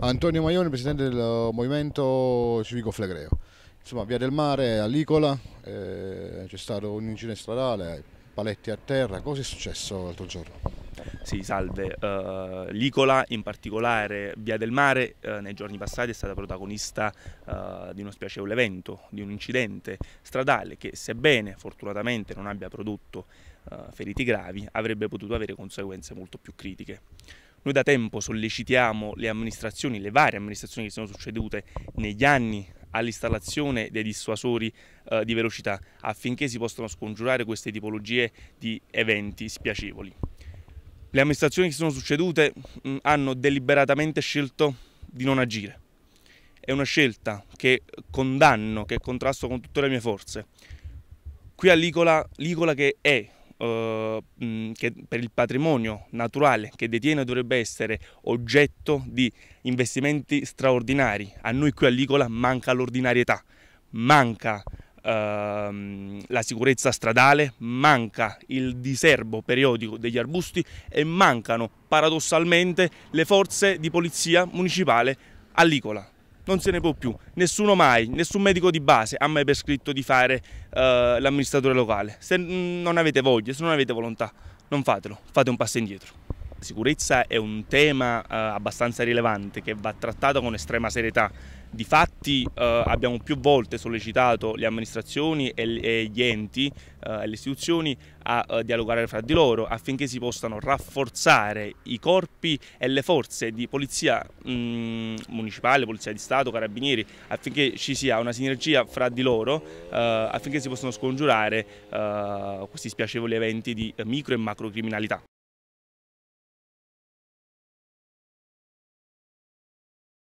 Antonio Maioni, presidente del Movimento Civico Flegreo. Insomma, Via del Mare, a Licola, eh, c'è stato un incidente stradale, paletti a terra, cosa è successo l'altro giorno? Sì, salve. Uh, Licola, in particolare Via del Mare, uh, nei giorni passati è stata protagonista uh, di uno spiacevole evento, di un incidente stradale che, sebbene fortunatamente non abbia prodotto feriti gravi, avrebbe potuto avere conseguenze molto più critiche. Noi da tempo sollecitiamo le amministrazioni, le varie amministrazioni che si sono succedute negli anni all'installazione dei dissuasori eh, di velocità affinché si possano scongiurare queste tipologie di eventi spiacevoli. Le amministrazioni che si sono succedute mh, mm, hanno deliberatamente scelto di non agire. È una scelta che condanno, che contrasto con tutte le mie forze. Qui a Licola, Licola che è eh, che per il patrimonio naturale che detiene dovrebbe essere oggetto di investimenti straordinari. A noi qui all'Icola manca l'ordinarietà, manca ehm, la sicurezza stradale, manca il diserbo periodico degli arbusti e mancano paradossalmente le forze di polizia municipale all'Icola non se ne può più, nessuno mai, nessun medico di base ha mai prescritto di fare eh, l'amministratore locale, se non avete voglia, se non avete volontà non fatelo, fate un passo indietro sicurezza è un tema eh, abbastanza rilevante che va trattato con estrema serietà. Difatti eh, abbiamo più volte sollecitato le amministrazioni e, e gli enti eh, e le istituzioni a, a eh, dialogare fra di loro affinché si possano rafforzare i corpi e le forze di polizia mh, mm, municipale, polizia di Stato, carabinieri, affinché ci sia una sinergia fra di loro eh, affinché si possano scongiurare eh, questi spiacevoli eventi di micro e macro criminalità.